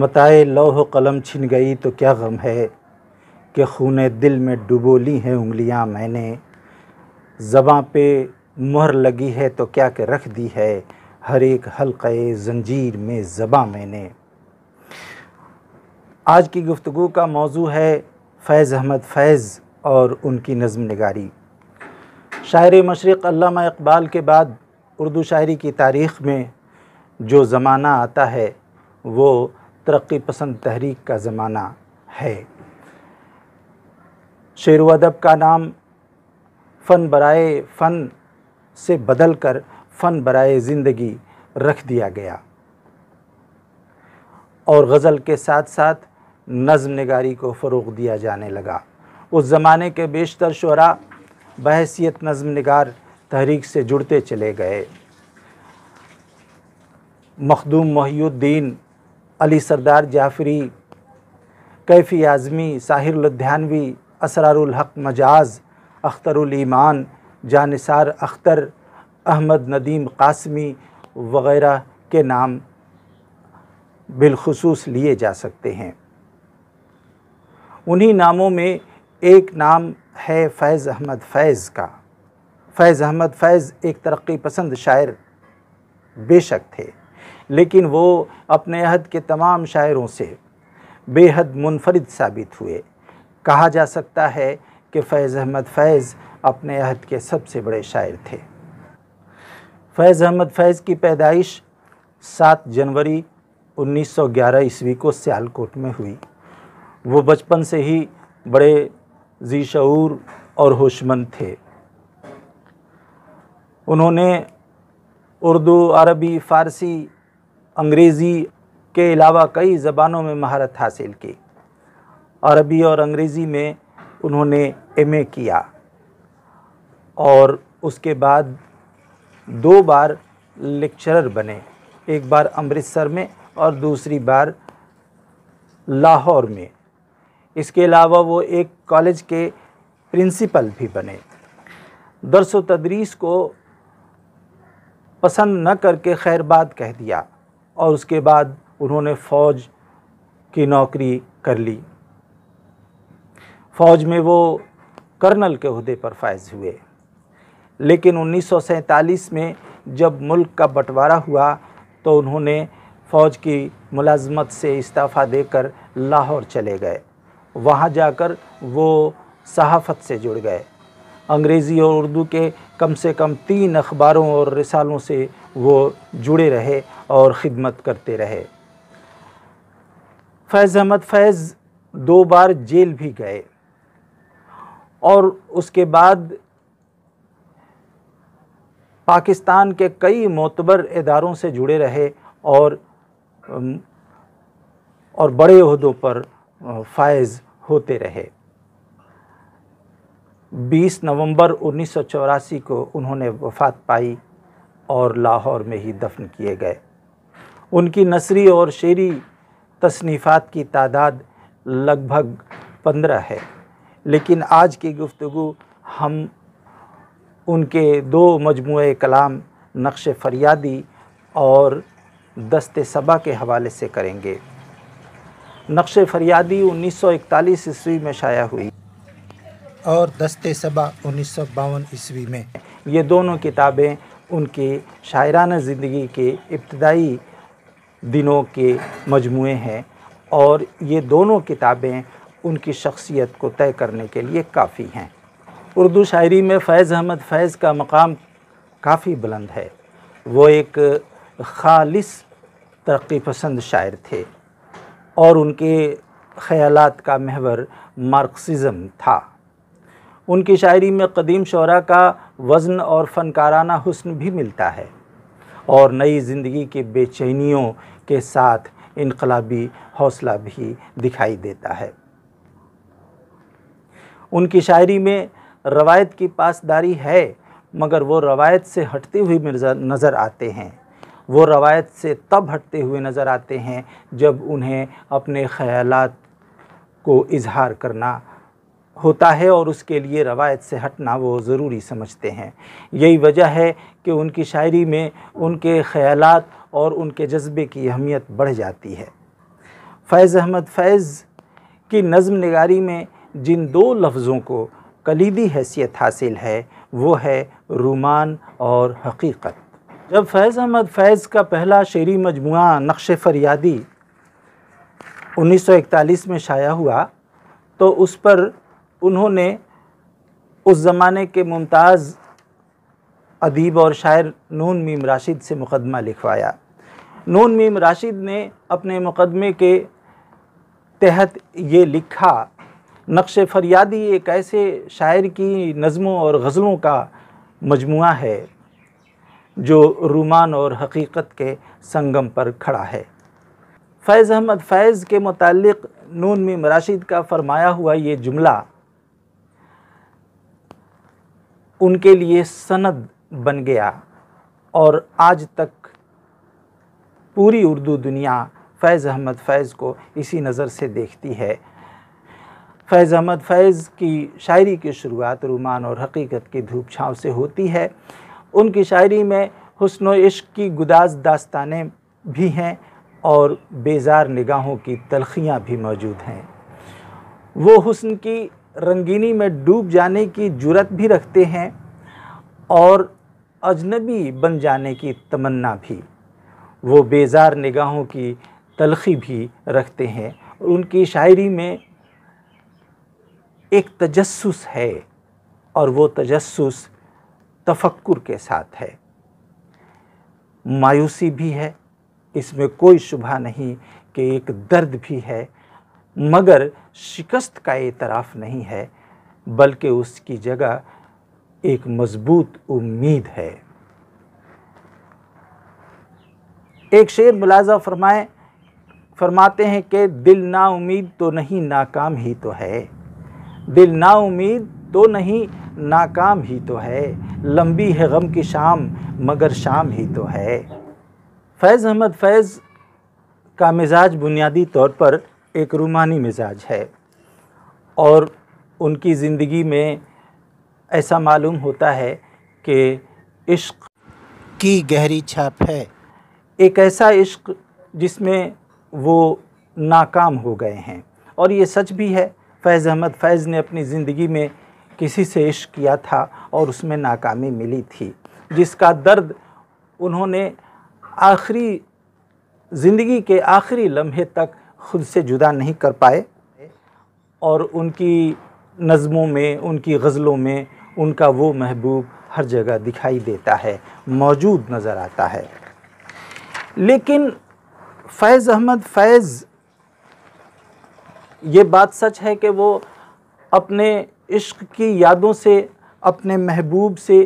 मताए लोह कलम छिन गई तो क्या गम है कि खून दिल में डुबोली हैं उंगलियां मैंने जबाँ पे मुहर लगी है तो क्या के रख दी है हर एक हल्के जंजीर में ज़बाँ मैंने आज की गुफ्तु का मौजू है फैज़ अहमद फैज़ और उनकी नज़म नगारी शायर मशरक़ इकबाल के बाद उर्दू शायरी की तारीख़ में जो ज़माना आता है वो तरक्की पसंद तहरीक का ज़माना है शेर व अदब का नाम फ़न बरए फ़न से बदल कर फ़न बरए ज़िंदगी रख दिया गया और गज़ल के साथ साथ नज़म नगारी को फ़रोग दिया जाने लगा उस ज़माने के बेशतर शुरा बहसीत नज़म नगार तहरीक से जुड़ते चले गए मखदूम महीद्दीन अली सरदार जाफरी कैफ़ी आज़मी साहिर लुधियानवी असरारुल हक मजाज अख्तरुल ईमान जानसार अख्तर अहमद नदीम कासमी वगैरह के नाम बिलखसूस लिए जा सकते हैं उन्हीं नामों में एक नाम है फैज़ अहमद फैज़ का फैज़ अहमद फैज़ एक तरक्की पसंद शायर बेशक थे लेकिन वो अपने अहद के तमाम शायरों से बेहद मुनफरद साबित हुए कहा जा सकता है कि फैज़ अहमद फैज़ अपने अहद के सबसे बड़े शायर थे फैज़ अहमद फैज़ की पैदाइश 7 जनवरी 1911 ईस्वी को सियालकोट में हुई वो बचपन से ही बड़े जी शूर और होशमंद थे उन्होंने उर्दू अरबी फ़ारसी अंग्रेज़ी के अलावा कई ज़बानों में महारत हासिल की अरबी और अंग्रेज़ी में उन्होंने एम किया और उसके बाद दो बार लेक्चरर बने एक बार अमृतसर में और दूसरी बार लाहौर में इसके अलावा वो एक कॉलेज के प्रिंसिपल भी बने दरस तदरीस को पसंद न करके खैरबाद कह दिया और उसके बाद उन्होंने फ़ौज की नौकरी कर ली फ़ौज में वो कर्नल के अहदे पर फायज हुए लेकिन उन्नीस में जब मुल्क का बंटवारा हुआ तो उन्होंने फ़ौज की मुलाजमत से इस्तीफ़ा देकर लाहौर चले गए वहाँ जाकर वो सहाफ़त से जुड़ गए अंग्रेज़ी और उर्दू के कम से कम तीन अखबारों और रिसालों से वो जुड़े रहे और ख़िदमत करते रहे फैज़ अहमद फैज़ दो बार जेल भी गए और उसके बाद पाकिस्तान के कई मोतबर इदारों से जुड़े रहे और और बड़े अहदों पर फायज़ होते रहे 20 नवंबर उन्नीस को उन्होंने वफात पाई और लाहौर में ही दफन किए गए उनकी नसरी और शेरी तसनीफ़ात की तादाद लगभग पंद्रह है लेकिन आज की गुफ्तु हम उनके दो मजमू कलाम नक्श फरियादी और दस्त सबा के हवाले से करेंगे नक्श फरियादी 1941 ईस्वी में शाया हुई और दस्ते सबा उन्नीस ईस्वी में ये दोनों किताबें उनके शायराना ज़िंदगी के इब्तदाई दिनों के मजमू हैं और ये दोनों किताबें उनकी शख्सियत को तय करने के लिए काफ़ी हैं उर्दू शायरी में फैज़ अहमद फैज़ का मकाम काफ़ी बुलंद है वो एक खालिस तरक्की पसंद शायर थे और उनके ख़यालात का महवर मार्क्सिज़म था उनकी शायरी में कदीम शरा का वज़न और फ़नकाराना हुस्न भी मिलता है और नई ज़िंदगी के बेचैनियों के साथ इनकलाबी हौसला भी दिखाई देता है उनकी शायरी में रवायत की पासदारी है मगर वो रवायत से हटते हुए नज़र आते हैं वो रवायत से तब हटते हुए नज़र आते हैं जब उन्हें अपने ख्यालात को इजहार करना होता है और उसके लिए रवायत से हटना वो ज़रूरी समझते हैं यही वजह है कि उनकी शायरी में उनके ख्याल और उनके जज्बे की अहमियत बढ़ जाती है फैज़ अहमद फैज़ की नज़म नगारी में जिन दो लफ्ज़ों को कलीदी हैसियत हासिल है वो है रुमान और हकीकत जब फैज़ अहमद फैज़ का पहला शेरी मजमू नक्श फरियादी 1941 में शाया हुआ तो उस पर उन्होंने उस ज़माने के मुमताज़ अदीब और शायर नून मीम राशिद से मुकदमा लिखवाया नून मीम राशिद ने अपने मुकदमे के तहत ये लिखा नक्श फरियादी एक ऐसे शायर की नज़मों और गज़लों का मजमु है जो रुमान और हकीकत के संगम पर खड़ा है फैज़ अहमद फैज़ के मुतक़ नून मीम राशिद का फरमाया हुआ ये जुमला उनके लिए सनद बन गया और आज तक पूरी उर्दू दुनिया फैज़ अहमद फैज़ को इसी नज़र से देखती है फैज़ अहमद फैज़ की शायरी की शुरुआत रुमान और हकीकत की धूप छाँव से होती है उनकी शायरी में हुसन इश्क की गुदाज दास्तानें भी हैं और बेजार निगाहों की तलखियाँ भी मौजूद हैं वो हुस्न की रंगीनी में डूब जाने की जुरत भी रखते हैं और अजनबी बन जाने की तमन्ना भी वो बेजार निगाहों की तलखी भी रखते हैं उनकी शायरी में एक तजस्स है और वो तजस्स तफक्कुर के साथ है मायूसी भी है इसमें कोई शुभा नहीं कि एक दर्द भी है मगर शिकस्त का एतराफ़ नहीं है बल्कि उसकी जगह एक मजबूत उम्मीद है एक शेर मुलाजा फरमाए फरमाते हैं कि दिल ना उम्मीद तो नहीं नाकाम ही तो है दिल ना उम्मीद तो नहीं नाकाम ही तो है लंबी है गम की शाम मगर शाम ही तो है फैज़ अहमद फैज़ का मिजाज बुनियादी तौर पर एक रूमानी मिजाज है और उनकी ज़िंदगी में ऐसा मालूम होता है कि इश्क की गहरी छाप है एक ऐसा इश्क जिसमें वो नाकाम हो गए हैं और ये सच भी है फैज़ अहमद फैज़ ने अपनी ज़िंदगी में किसी से इश्क किया था और उसमें नाकामी मिली थी जिसका दर्द उन्होंने आखिरी ज़िंदगी के आखिरी लम्हे तक खुद से जुदा नहीं कर पाए और उनकी नज़मों में उनकी गज़लों में उनका वो महबूब हर जगह दिखाई देता है मौजूद नज़र आता है लेकिन फैज़ अहमद फैज़ ये बात सच है कि वो अपने इश्क की यादों से अपने महबूब से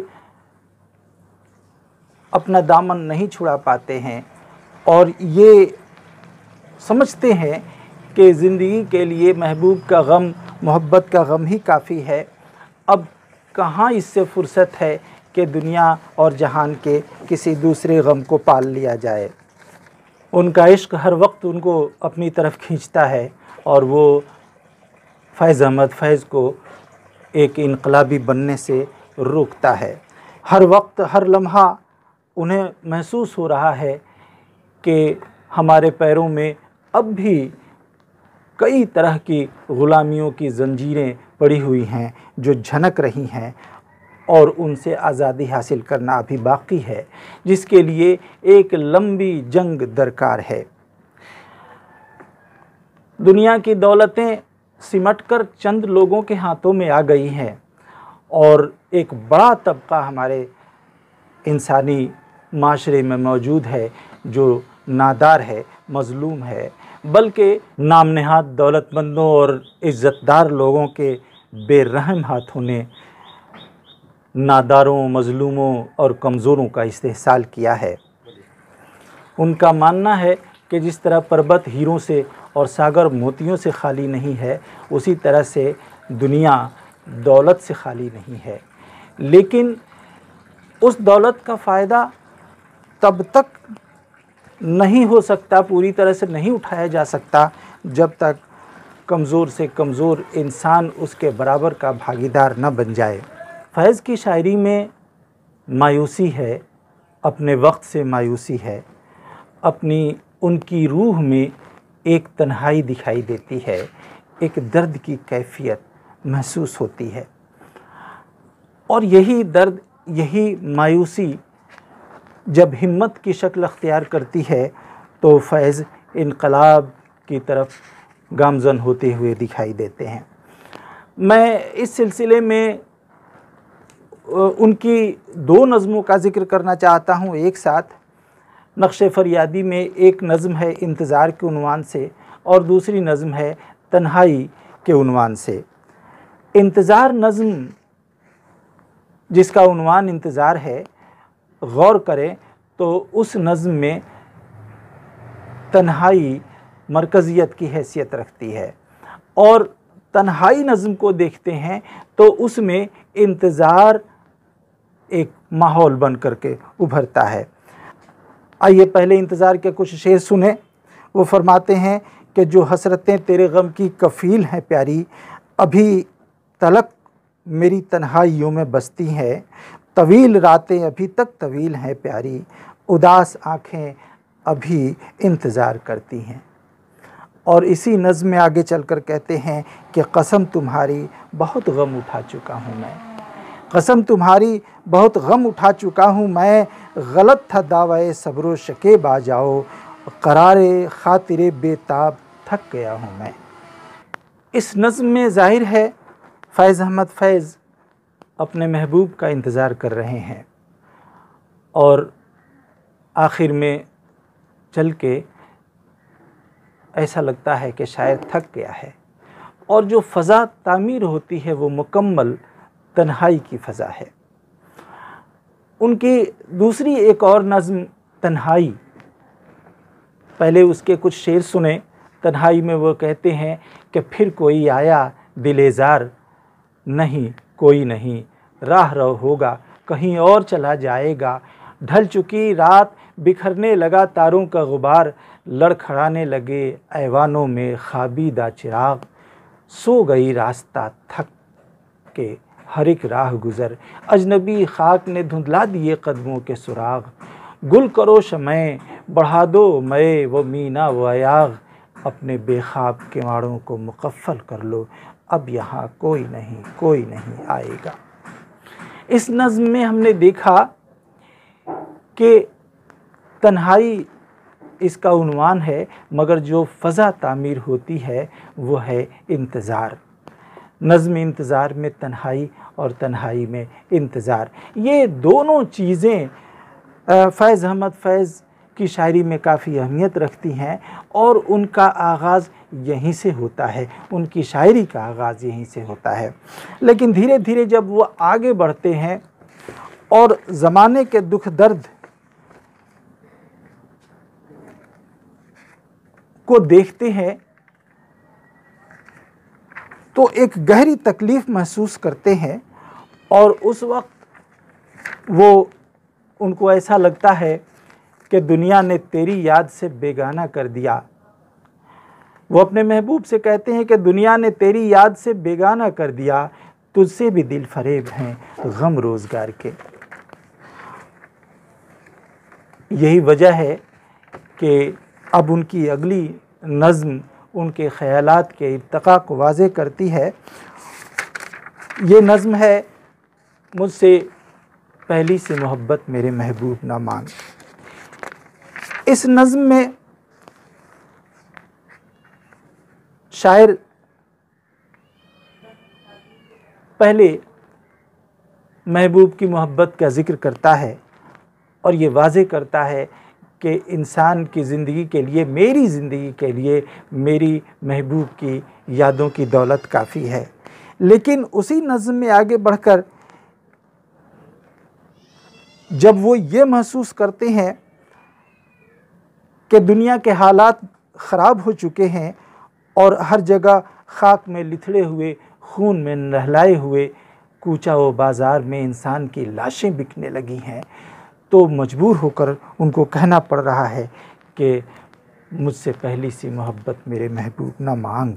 अपना दामन नहीं छुड़ा पाते हैं और ये समझते हैं कि ज़िंदगी के लिए महबूब का गम मोहब्बत का गम ही काफ़ी है अब कहाँ इससे फुर्सत है कि दुनिया और जहान के किसी दूसरे गम को पाल लिया जाए उनका इश्क हर वक्त उनको अपनी तरफ खींचता है और वो फैज़ अहमद फैज़ को एक इनकलाबी बनने से रोकता है हर वक्त हर लम्हा उन्हें महसूस हो रहा है कि हमारे पैरों में अब भी कई तरह की ग़ुलामियों की जंजीरें पड़ी हुई हैं जो झनक रही हैं और उनसे आज़ादी हासिल करना अभी बाकी है जिसके लिए एक लंबी जंग दरकार है दुनिया की दौलतें सिमटकर चंद लोगों के हाथों में आ गई हैं और एक बड़ा तबका हमारे इंसानी माशरे में मौजूद है जो नादार है मज़लूम है बल्कि नाम नहाद दौलतमंदों और इज़्ज़तदार लोगों के बेरहम हाथों ने नादारों मज़लूमों और कमज़ोरों का इस्तेसाल किया है उनका मानना है कि जिस तरह पर्वत हीरों से और सागर मोतियों से खाली नहीं है उसी तरह से दुनिया दौलत से खाली नहीं है लेकिन उस दौलत का फ़ायदा तब तक नहीं हो सकता पूरी तरह से नहीं उठाया जा सकता जब तक कमज़ोर से कमज़ोर इंसान उसके बराबर का भागीदार न बन जाए फैज़ की शायरी में मायूसी है अपने वक्त से मायूसी है अपनी उनकी रूह में एक तन्हाई दिखाई देती है एक दर्द की कैफियत महसूस होती है और यही दर्द यही मायूसी जब हिम्मत की शक्ल अख्तियार करती है तो फैज़ इनकलाब की तरफ गामजन होते हुए दिखाई देते हैं मैं इस सिलसिले में उनकी दो नज़मों का ज़िक्र करना चाहता हूँ एक साथ नक्श फरियादी में एक नज़म है इंतज़ार के उनवान से और दूसरी नज़म है तन्हाई के उनवान से इंतज़ार नज़म जिसका उनवान इंतज़ार है गौर करें तो उस नज़म में तन्हाई मरकज़ियत की हैसियत रखती है और तन्हाई नज़म को देखते हैं तो उसमें इंतज़ार एक माहौल बन कर के उभरता है आइए पहले इंतज़ार के कुछ शेर सुने वो फरमाते हैं कि जो हसरतें तेरे गम की कफ़ील हैं प्यारी अभी तलक मेरी तन्हाइयों में बसती है तवील रातें अभी तक तवील हैं प्यारी उदास आँखें अभी इंतज़ार करती हैं और इसी नज़म में आगे चलकर कहते हैं कि कसम तुम्हारी बहुत गम उठा चुका हूँ मैं कसम तुम्हारी बहुत गम उठा चुका हूँ मैं गलत था दावा सब्र शके बा जाओ करार खातिर बेताब थक गया हूँ मैं इस नज़म में ज़ाहिर है फैज़ अहमद फैज़ अपने महबूब का इंतज़ार कर रहे हैं और आखिर में चल के ऐसा लगता है कि शायर थक गया है और जो फ़ज़ा तामीर होती है वो मुकम्मल तन्हाई की फ़ज़ा है उनकी दूसरी एक और नज़म तन्हाई पहले उसके कुछ शेर सुने तन्हाई में वो कहते हैं कि फिर कोई आया दिलेजार नहीं कोई नहीं राह रह होगा कहीं और चला जाएगा ढल चुकी रात बिखरने लगा तारों का गुबार लड़खड़ाने लगे ऐवानों में खाबीदा चिराग सो गई रास्ता थक के हर एक राह गुज़र अजनबी खाक ने धुंधला दिए कदमों के सुराग गुल करो शमय बढ़ा दो मय व मीना व याग अपने बेखाब किमाड़ों को मुकफ़ल कर लो अब यहाँ कोई नहीं कोई नहीं आएगा इस नज़म में हमने देखा कि तन्हाई इसका उनवान है मगर जो फ़ज़ा तामीर होती है वो है इंतज़ार नज़म इंतज़ार में तन्हाई और तन्हाई में इंतज़ार ये दोनों चीज़ें फ़ैज़ अहमद फ़ैज़ की शायरी में काफ़ी अहमियत रखती हैं और उनका आगाज़ यहीं से होता है उनकी शायरी का आगाज़ यहीं से होता है लेकिन धीरे धीरे जब वो आगे बढ़ते हैं और ज़माने के दुख दर्द को देखते हैं तो एक गहरी तकलीफ़ महसूस करते हैं और उस वक्त वो उनको ऐसा लगता है कि दुनिया ने तेरी याद से बेगाना कर दिया वो अपने महबूब से कहते हैं कि दुनिया ने तेरी याद से बेगाना कर दिया तुझसे भी दिल फरेब हैं गम रोज़गार के यही वजह है कि अब उनकी अगली नज़म उनके ख्याल के इरतका को वाज करती है ये नज़म है मुझसे पहली से मोहब्बत मेरे महबूब ना मान इस नज़म में शायर पहले महबूब की मोहब्बत का ज़िक्र करता है और ये वाजे करता है कि इंसान की ज़िंदगी के लिए मेरी ज़िंदगी के लिए मेरी महबूब की यादों की दौलत काफ़ी है लेकिन उसी नज़म में आगे बढ़कर जब वो ये महसूस करते हैं कि दुनिया के हालात ख़राब हो चुके हैं और हर जगह खाक में लिथड़े हुए खून में नहलाए हुए कूचा व बाज़ार में इंसान की लाशें बिकने लगी हैं तो मजबूर होकर उनको कहना पड़ रहा है कि मुझसे पहली सी मोहब्बत मेरे महबूब ना मांग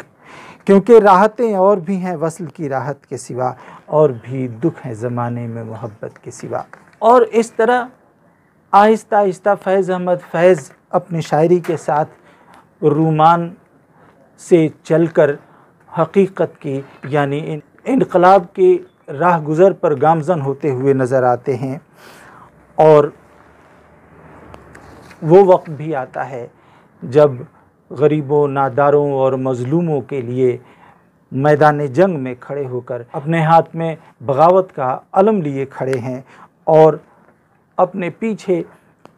क्योंकि राहतें और भी हैं वसल की राहत के सिवा और भी दुख हैं ज़माने में मोहब्बत के सिवा और इस तरह आहिस्ता आहिस्ता फैज़ अहमद फैज़ अपनी शायरी के साथ रूमान से चलकर हकीकत की यानी इनकलाब के राह गुज़र पर गामजन होते हुए नज़र आते हैं और वो वक्त भी आता है जब गरीबों नादारों और मज़लूमों के लिए मैदान जंग में खड़े होकर अपने हाथ में बगावत का अलम लिए खड़े हैं और अपने पीछे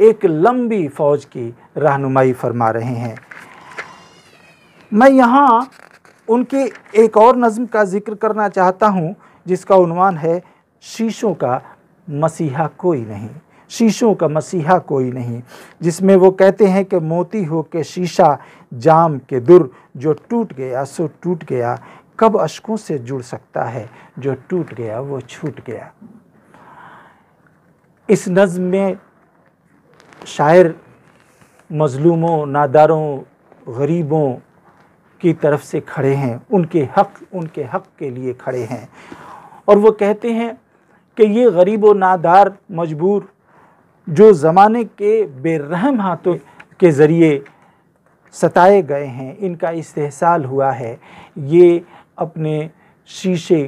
एक लंबी फ़ौज की रहनुमाई फरमा रहे हैं मैं यहाँ उनकी एक और नज़म का ज़िक्र करना चाहता हूँ जिसका उनवान है शीशों का मसीहा कोई नहीं शीशों का मसीहा कोई नहीं जिसमें वो कहते हैं कि मोती हो के शीशा जाम के दुर जो टूट गया सो टूट गया कब अशकों से जुड़ सकता है जो टूट गया वो छूट गया इस नज़म में शायर मज़लूमों नादारों गरीबों की तरफ से खड़े हैं उनके हक उनके हक के लिए खड़े हैं और वो कहते हैं कि ये गरीब व नादार मजबूर जो ज़माने के बेरहम हाथों के ज़रिए सताए गए हैं इनका इस्तेसाल हुआ है ये अपने शीशे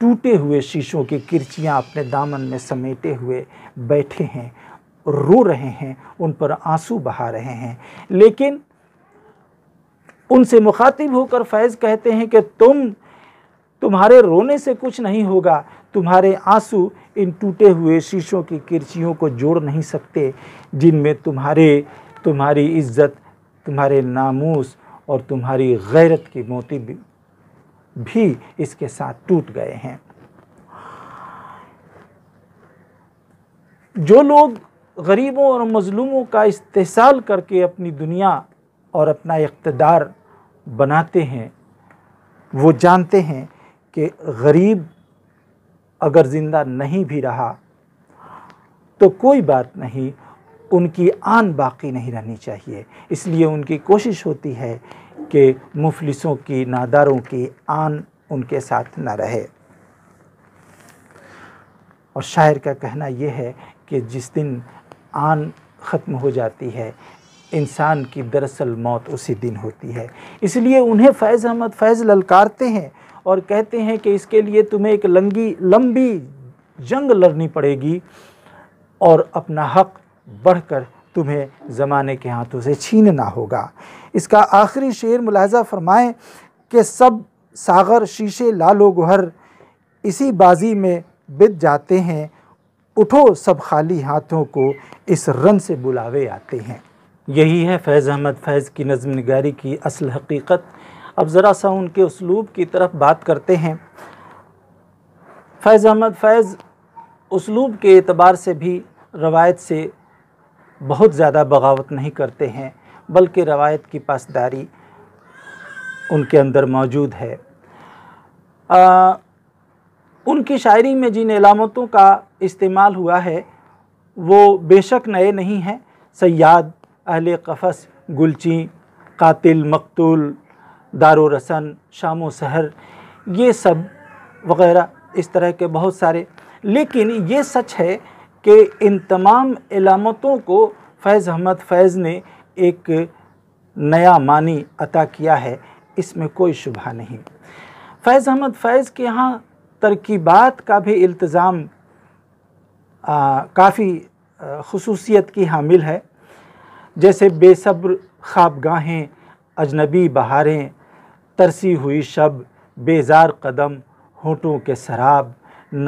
टूटे हुए शीशों की किरचियाँ अपने दामन में समेटे हुए बैठे हैं रो रहे हैं उन पर आंसू बहा रहे हैं लेकिन उनसे मुखातिब होकर फैज़ कहते हैं कि तुम तुम्हारे रोने से कुछ नहीं होगा तुम्हारे आंसू इन टूटे हुए शीशों की किरचियों को जोड़ नहीं सकते जिनमें तुम्हारे तुम्हारी इज्जत तुम्हारे नामूस और तुम्हारी गैरत की मोती भी इसके साथ टूट गए हैं जो लोग गरीबों और मज़लूमों का इस्तेसाल करके अपनी दुनिया और अपना इकतदार बनाते हैं वो जानते हैं कि गरीब अगर ज़िंदा नहीं भी रहा तो कोई बात नहीं उनकी आन बाकी नहीं रहनी चाहिए इसलिए उनकी कोशिश होती है कि मुफलिसों की नादारों की आन उनके साथ ना रहे और शायर का कहना यह है कि जिस दिन आन ख़त्म हो जाती है इंसान की दरअसल मौत उसी दिन होती है इसलिए उन्हें फैज़ अहमद फैज़ ललकारते हैं और कहते हैं कि इसके लिए तुम्हें एक लंगी लंबी जंग लड़नी पड़ेगी और अपना हक बढ़कर तुम्हें ज़माने के हाथों से छीनना होगा इसका आखिरी शेर मुलाजा फरमाएं कि सब सागर शीशे लालो गुहर इसी बाजी में बित जाते हैं उठो सब खाली हाथों को इस रन से बुलावे आते हैं यही है फैज़ अहमद फैज़ की नज़म नगारी की असल हकीकत अब ज़रा सा उनके उसलूब की तरफ बात करते हैं फैज़ अहमद फैज़ उसलूब के एतबार से भी रवायत से बहुत ज़्यादा बगावत नहीं करते हैं बल्कि रवायत की पासदारी उनके अंदर मौजूद है आ, उनकी शायरी में जिन अलामतों का इस्तेमाल हुआ है वो बेशक नए नहीं हैं सयाद अहल कफ़स गुलची कातिल मकतूल दारो रसन शाम सहर ये सब वगैरह इस तरह के बहुत सारे लेकिन ये सच है कि इन तमाम अलामतों को फैज़ अहमद फैज़ ने एक नया मानी अता किया है इसमें कोई शुभा नहीं फैज़ अहमद फैज़ के यहाँ तरकीबात का भी इल्तज़ाम काफ़ी खसूसियत की हामिल है जैसे बेसब्र ख्वाबगाहें अजनबी बहारें तरसी हुई शब बेजार कदम होठों के शराब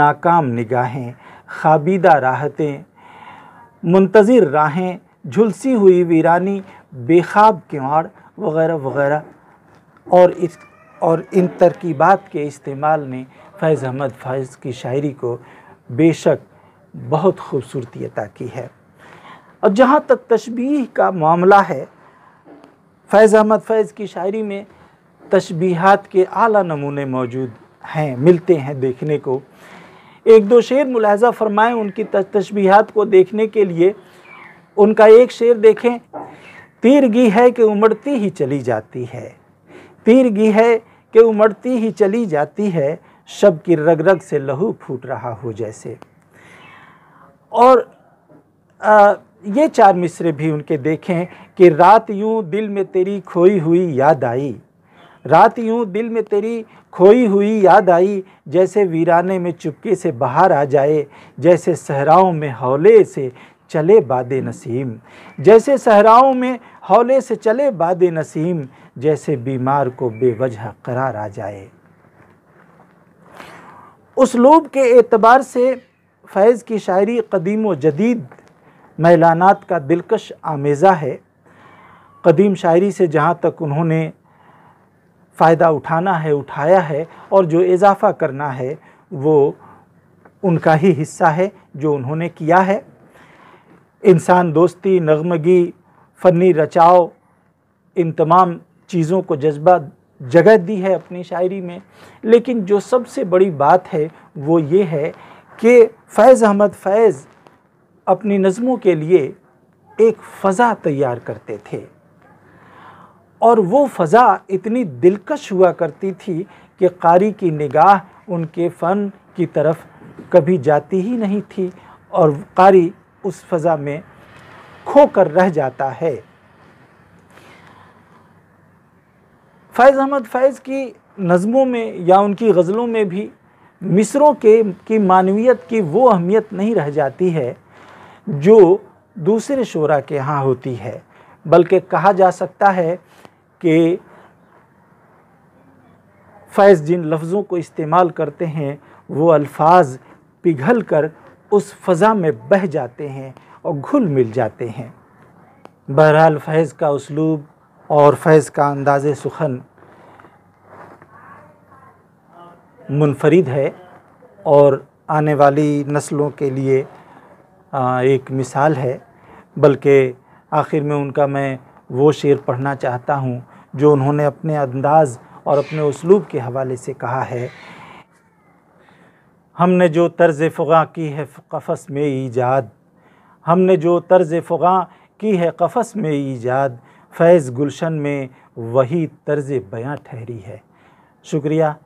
नाकाम निगाहें खाबीदा राहतें मुंतज़र राहें झुलसी हुई वीरानी बेखाब किवाड़ वगैरह वगैरह और इस और इन तरकीबात के इस्तेमाल ने फैज़ अहमद फैज़ की शायरी को बेशक बहुत खूबसूरती अता की है और जहाँ तक तशबीह का मामला है फैज़ अहमद फैज़ की शायरी में तशबीहात के आला नमूने मौजूद हैं मिलते हैं देखने को एक दो शेर मुलाजा फरमाएं उनकी तशबीहात को देखने के लिए उनका एक शेर देखें तीरगी है कि उमड़ती ही चली जाती है तीरगी है कि उमड़ती ही चली जाती है शब की रग रग से लहू फूट रहा हो जैसे और आ, ये चार मिसरे भी उनके देखें कि रात यूं दिल में तेरी खोई हुई याद आई रात यूं दिल में तेरी खोई हुई याद आई जैसे वीराने में चुपके से बाहर आ जाए जैसे सहराओं में हौले से चले बाद नसीम जैसे सहराओं में हौले से चले बाद नसीम जैसे बीमार को बेवजह करार आ जाए उसलूब के एतबार से फैज़ की शायरी कदीम व जदीद मैलानात का दिलकश आमेज़ा है कदीम शायरी से जहाँ तक उन्होंने फ़ायदा उठाना है उठाया है और जो इजाफ़ा करना है वो उनका ही हिस्सा है जो उन्होंने किया है इंसान दोस्ती नगमगी फ़नी रचाव इन तमाम चीज़ों को जज्बा जगह दी है अपनी शायरी में लेकिन जो सबसे बड़ी बात है वो ये है कि फैज़ अहमद फैज़ अपनी नज़मों के लिए एक फ़ज़ा तैयार करते थे और वो फ़ज़ा इतनी दिलकश हुआ करती थी कि कारी की निगाह उनके फ़न की तरफ कभी जाती ही नहीं थी और कारी उस फ़ज़ा में खो कर रह जाता है फैज़ अहमद फैज़ की नज़मों में या उनकी गज़लों में भी मिसरों के की मानवीयत की वो अहमियत नहीं रह जाती है जो दूसरे शोरा के यहाँ होती है बल्कि कहा जा सकता है कि फैज़ जिन लफ्ज़ों को इस्तेमाल करते हैं वो अल्फाज पिघल कर उस फ़ज़ा में बह जाते हैं और घुल मिल जाते हैं बहरहाल फैज़ का उसलूब और फैज़ का अंदाज सुखन मुनफरद है और आने वाली नस्लों के लिए एक मिसाल है बल्कि आखिर में उनका मैं वो शेर पढ़ना चाहता हूँ जो उन्होंने अपने अंदाज और अपने उसलूब के हवाले से कहा है हमने जो तर्ज़ फ़गा की है कफ़स में ईजाद हमने जो तर्ज़ फ़गा की है कफ़स में ईजाद फैज़ गुलशन में वही तर्ज बयां ठहरी है शुक्रिया